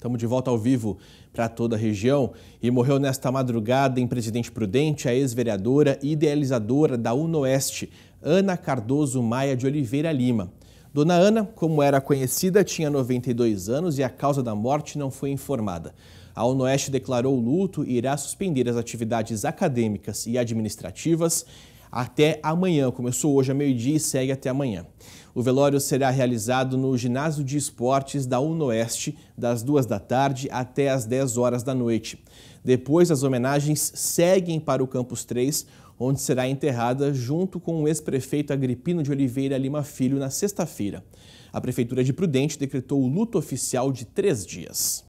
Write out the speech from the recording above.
Estamos de volta ao vivo para toda a região e morreu nesta madrugada em Presidente Prudente a ex-vereadora e idealizadora da UNOeste, Ana Cardoso Maia de Oliveira Lima. Dona Ana, como era conhecida, tinha 92 anos e a causa da morte não foi informada. A UNOeste declarou luto e irá suspender as atividades acadêmicas e administrativas até amanhã. Começou hoje a meio-dia e segue até amanhã. O velório será realizado no Ginásio de Esportes da Unoeste, das duas da tarde até às 10 horas da noite. Depois, as homenagens seguem para o Campus 3, onde será enterrada junto com o ex-prefeito Agripino de Oliveira Lima Filho na sexta-feira. A Prefeitura de Prudente decretou o luto oficial de três dias.